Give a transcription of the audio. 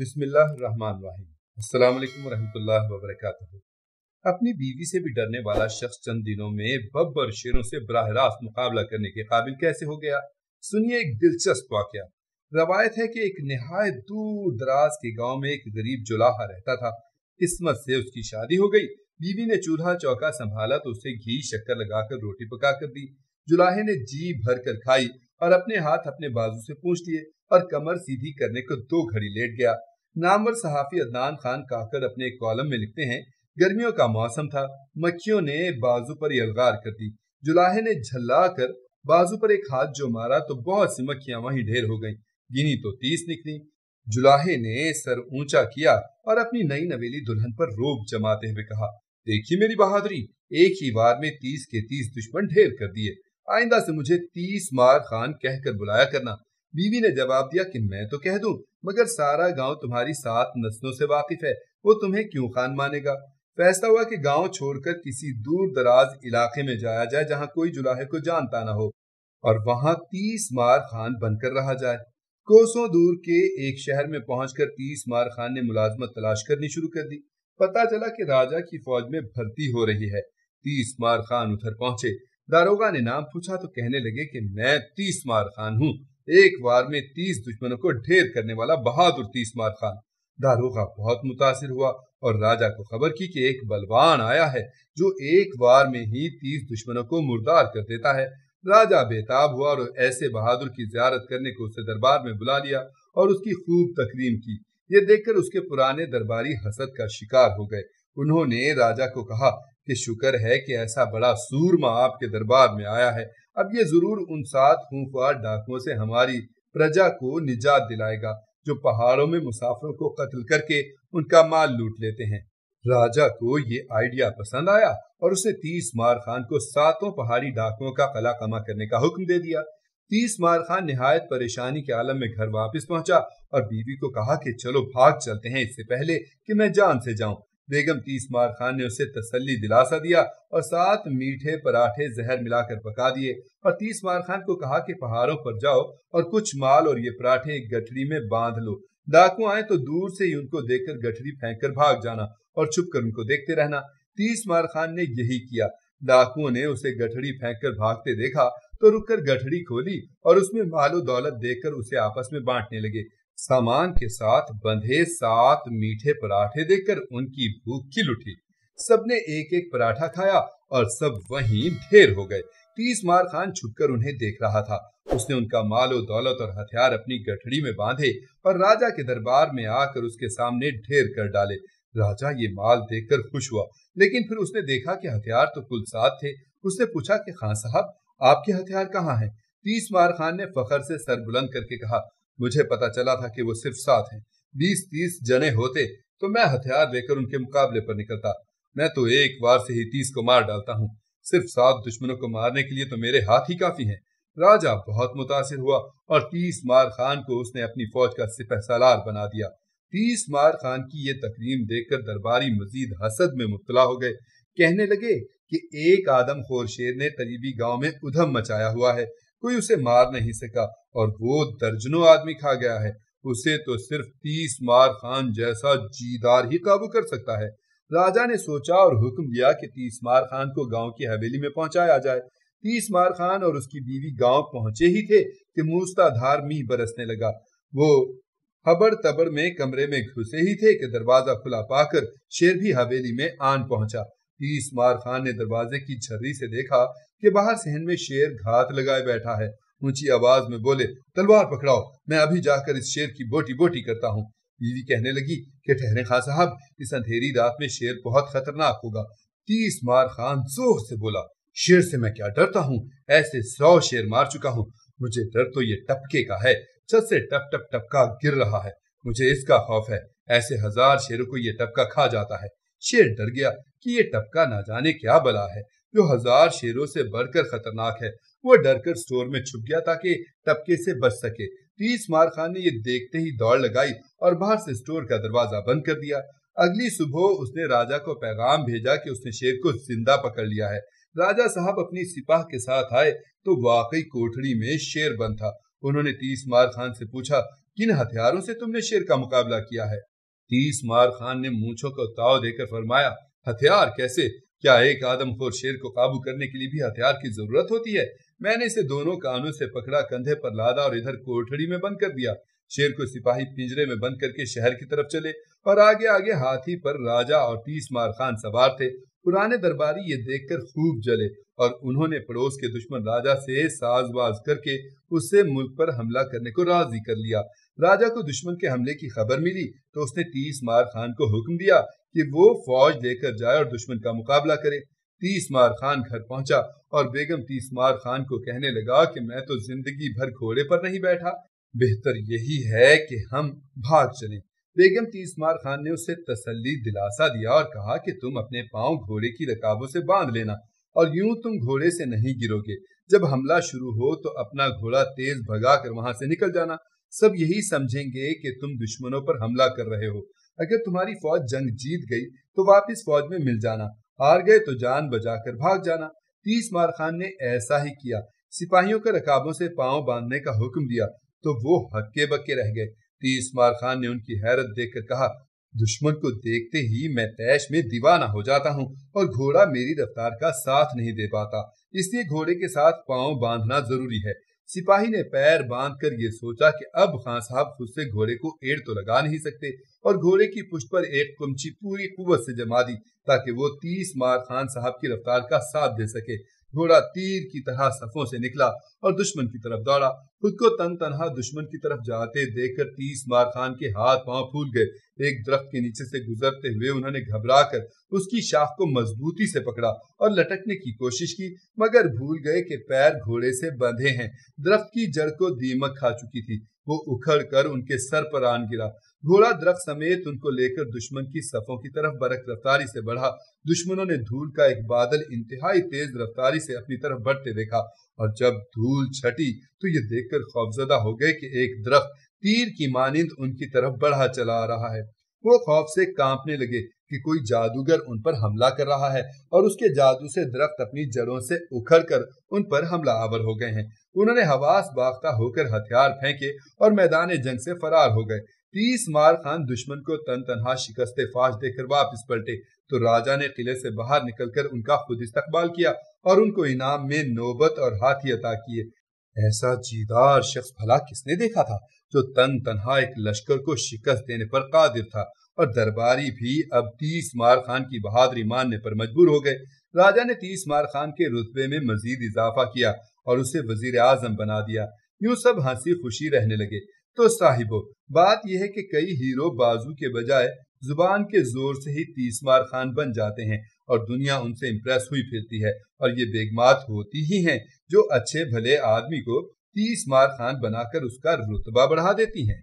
बिस्मिल्लाम अपनी बीवी से भी डरने वाला शख्स चंद दिनों में बब्बर शेरों से बरह रास्त मुकाबला करने के काबिल कैसे हो गया सुनिए एक दिलचस्प वाक्य रवायत है कि एक नहायत दूर दराज के गांव में एक गरीब जुलाहा रहता था किस्मत से उसकी शादी हो गई बीवी ने चूल्हा चौका संभाला तो उसे घी शक्कर लगाकर रोटी पका कर दी जुलाहे ने जी भर कर खाई और अपने हाथ अपने बाजू से पूछ लिए और कमर सीधी करने को दो घड़ी लेट गया नामवर सहाफी अदनान खान काकर अपने कॉलम में लिखते हैं गर्मियों का मौसम था मक्खियों ने बाजू पर यलगार कर दी जुलाहे ने झल्ला कर बाजू पर एक हाथ जो मारा तो बहुत सी मक्खियां वहीं ढेर हो गईं गिनी तो तीस निकली जुलाहे ने सर ऊंचा किया और अपनी नई नवेली दुल्हन पर रोब जमाते हुए कहा देखिए मेरी बहादुरी एक ही बार में तीस के तीस दुश्मन ढेर कर दिए आइंदा से मुझे तीस मार खान कहकर बुलाया करना बीवी ने जवाब दिया कि मैं तो कह दूं मगर सारा गांव तुम्हारी सात नस्लों से वाकिफ है वो तुम्हें क्यों खान मानेगा फैसला हुआ कि गांव छोड़कर किसी दूर दराज इलाके में जाया जाए जहां कोई जुलाहे को जानता ना हो और वहां तीस मार खान बनकर रहा जाए कोसों दूर के एक शहर में पहुंचकर तीस मार खान ने मुलाजमत तलाश करनी शुरू कर दी पता चला कि राजा की फौज में भर्ती हो रही है तीस मार खान उधर पहुंचे दारोगा ने नाम पूछा तो कहने लगे कि मैं तीस मार खान हूँ एक बार में तीस दुश्मनों को ढेर करने वाला बहादुर तीस मार खान दारोगा बहुत मुतासिर हुआ और राजा को खबर की कि एक बलवान आया है जो एक बार में ही तीस दुश्मनों को मुर्दार कर देता है राजा बेताब हुआ और ऐसे बहादुर की जियारत करने को उसे दरबार में बुला लिया और उसकी खूब तकरीम की ये देखकर उसके पुराने दरबारी हसद का शिकार हो गए उन्होंने राजा को कहा कि शुक्र है कि ऐसा बड़ा सूरमा आपके दरबार में आया है अब ये जरूर उन सात खूंखार डाकुओं से हमारी प्रजा को निजात दिलाएगा जो पहाड़ों में मुसाफिरों को कत्ल करके उनका माल लूट लेते हैं राजा को ये आइडिया पसंद आया और उसने तीस मार खान को सातों पहाड़ी डाकुओं का कला कमा करने का हुक्म दे दिया तीस मार खान निहायत परेशानी के आलम में घर वापस पहुंचा और बीवी को कहा कि चलो भाग चलते हैं इससे पहले कि मैं जान से जाऊं बेगम तीसमार खान ने उसे तसल्ली दिलासा दिया और सात मीठे पराठे जहर मिलाकर पका दिए और तीसमार खान को कहा कि पहाड़ों पर जाओ और कुछ माल और ये पराठे एक गठरी में बांध लो डाकू आए तो दूर से ही उनको देखकर गठरी फेंककर भाग जाना और छुप कर उनको देखते रहना तीसमार खान ने यही किया डाकुओं ने उसे गठरी फेंक कर भागते देखा तो रुककर गठरी खोली और उसमें मालो दौलत देखकर उसे आपस में बांटने लगे सामान के साथ बंधे सात मीठे पराठे देखकर उनकी भूख खिल उठी सबने एक एक पराठा खाया और सब वहीं ढेर हो गए तीस मार खान छुपकर उन्हें देख रहा था उसने उनका मालो दौलत और हथियार अपनी गठड़ी में बांधे और राजा के दरबार में आकर उसके सामने ढेर कर डाले राजा ये माल देखकर खुश हुआ लेकिन फिर उसने देखा कि हथियार तो कुल सात थे उसने पूछा कि खान साहब आपके हथियार कहाँ हैं तीस मार खान ने फखर से सर बुलंद करके कहा मुझे पता चला था कि वो सिर्फ सात हैं बीस तीस जने होते तो मैं हथियार लेकर उनके मुकाबले पर निकलता मैं तो एक बार से ही तीस को मार डालता हूँ सिर्फ सात दुश्मनों को मारने के लिए तो मेरे हाथ ही काफी हैं राजा बहुत मुतासिर हुआ और तीस मार खान को उसने अपनी फौज का सिपह सालार बना दिया तीस मार खान की ये तकरीम देखकर दरबारी मजीद हसद में मुबतला हो गए कहने लगे कि एक आदम खोर शेर ने तरीबी गांव में उधम मचाया हुआ है कोई उसे मार नहीं सका और वो दर्जनों आदमी खा गया है उसे तो सिर्फ तीस मार खान जैसा जीदार ही काबू कर सकता है राजा ने सोचा और हुक्म दिया कि तीस मार खान को गांव की हवेली में पहुंचाया जाए तीस मार खान और उसकी बीवी गांव पहुंचे ही थे कि मूसलाधार मीह बरसने लगा वो हबड़ तबड़ में कमरे में घुसे ही थे कि दरवाजा खुला पाकर शेर भी हवेली में आन पहुंचा इसमार खान ने दरवाजे की छर्री से देखा कि बाहर सहन में शेर घात लगाए बैठा है ऊंची आवाज में बोले तलवार पकड़ाओ मैं अभी जाकर इस शेर की बोटी बोटी करता हूँ बीवी कहने लगी कि ठहरे खान साहब इस अंधेरी रात में शेर बहुत खतरनाक होगा तीस मार खान जोर से बोला शेर से मैं क्या डरता हूँ ऐसे सौ शेर मार चुका हूँ मुझे डर तो ये टपके का है छत से टप टप टपका गिर रहा है मुझे इसका खौफ है ऐसे हजार शेरों को ये टपका खा जाता है शेर डर गया कि ये टपका ना जाने क्या बला है जो हजार शेरों से बढ़कर खतरनाक है वह डरकर स्टोर में छुप गया ताकि टपके से बच सके तीस मार खान ने ये देखते ही दौड़ लगाई और बाहर से स्टोर का दरवाजा बंद कर दिया अगली सुबह उसने राजा को पैगाम भेजा कि उसने शेर को जिंदा पकड़ लिया है राजा साहब अपनी सिपाह के साथ आए तो वाकई कोठड़ी में शेर बंद था उन्होंने तीस मार खान से पूछा किन हथियारों से तुमने शेर का मुकाबला किया है तीस मार खान ने मूछों को ताव देकर फरमाया हथियार कैसे क्या एक आदमखोर शेर को काबू करने के लिए भी हथियार की जरूरत होती है मैंने इसे दोनों कानों से पकड़ा कंधे पर लादा और इधर कोठड़ी में बंद कर दिया शेर को सिपाही पिंजरे में बंद करके शहर की तरफ चले और आगे आगे हाथी पर राजा और तीस मार खान सवार थे पुराने दरबारी ये देखकर खूब जले और उन्होंने पड़ोस के दुश्मन राजा से साजबाज करके उससे मुल्क पर हमला करने को राजी कर लिया राजा को दुश्मन के हमले की खबर मिली तो उसने तीस मार खान को हुक्म दिया कि वो फौज लेकर जाए और दुश्मन का मुकाबला करे तीस मार खान घर पहुंचा और बेगम तीस मार खान को कहने लगा कि मैं तो जिंदगी भर घोड़े पर नहीं बैठा बेहतर यही है कि हम भाग चलें बेगम तीसमार खान ने उसे तसल्ली दिलासा दिया और कहा कि तुम अपने पांव घोड़े की रकाबों से बांध लेना और यूं तुम घोड़े से नहीं गिरोगे जब हमला शुरू हो तो अपना घोड़ा तेज भगा कर वहां से निकल जाना सब यही समझेंगे कि तुम दुश्मनों पर हमला कर रहे हो अगर तुम्हारी फौज जंग जीत गई तो वापस फौज में मिल जाना हार गए तो जान कर भाग जाना तीस मार खान ने ऐसा ही किया सिपाहियों के रकाबों से पांव बांधने का हुक्म दिया तो वो हक्के बक्के रह गए मार खान ने उनकी हैरत देखकर कहा दुश्मन को देखते ही मैं तैश में दीवाना हो जाता हूँ और घोड़ा मेरी रफ्तार का साथ नहीं दे पाता इसलिए घोड़े के साथ पाँव बांधना जरूरी है सिपाही ने पैर बांध कर ये सोचा कि अब खान साहब खुद से घोड़े को एड़ तो लगा नहीं सकते और घोड़े की पुष्ट पर एक कुमची पूरी कुवत से जमा दी ताकि वो तीस मार खान साहब की रफ्तार का साथ दे सके घोड़ा तीर की तरह सफों से निकला और दुश्मन की तरफ दौड़ा खुद को तन तनहा दुश्मन की तरफ जाते देखकर तीस मार खान के हाथ पांव फूल गए एक दरख्त के नीचे से गुजरते हुए उन्होंने घबरा कर उसकी शाख को मजबूती से पकड़ा और लटकने की कोशिश की मगर भूल गए कि पैर घोड़े से बंधे हैं दरख्त की जड़ को दीमक खा चुकी थी वो उखड़ कर उनके सर पर आन गिरा घोड़ा दरख्त समेत उनको लेकर दुश्मन की सफों की तरफ बरक रफ्तारी से बढ़ा दुश्मनों ने धूल का एक बादल इंतहाई तेज रफ्तारी से अपनी तरफ बढ़ते देखा और जब धूल छटी तो ये देखकर खौफजदा हो गए कि एक दरख्त तीर की मानिंद उनकी तरफ बढ़ा चला आ रहा है वो खौफ से कांपने लगे कि कोई जादूगर उन पर हमला कर रहा है और उसके जादू से दरख्त अपनी जड़ों से उखड़ कर उन पर हमला आवर हो गए हैं उन्होंने हवास बाख्ता होकर हथियार फेंके और मैदान जंग से फरार हो गए तीस मार खान दुश्मन को तन तनहा शिकस्त फाश देकर वापस पलटे तो राजा ने किले से बाहर निकलकर उनका खुद इस्तकबाल किया और उनको इनाम में नौबत और हाथी अता किए ऐसा जीदार शख्स भला किसने देखा था जो तन तनहा एक लश्कर को शिकस्त देने पर कादिर था और दरबारी भी अब तीस मार खान की बहादुरी मानने पर मजबूर हो गए राजा ने तीस मार खान के रुतबे में मजीद इजाफा किया और उसे वजीर आजम बना दिया यूं सब हंसी खुशी रहने लगे तो साहिबो बात यह है कि कई हीरो बाजू के बजाय जुबान के जोर से ही तीस मार खान बन जाते हैं और दुनिया उनसे इम्प्रेस हुई फिरती है और ये बेगमात होती ही हैं जो अच्छे भले आदमी को तीस मार खान बनाकर उसका रुतबा बढ़ा देती हैं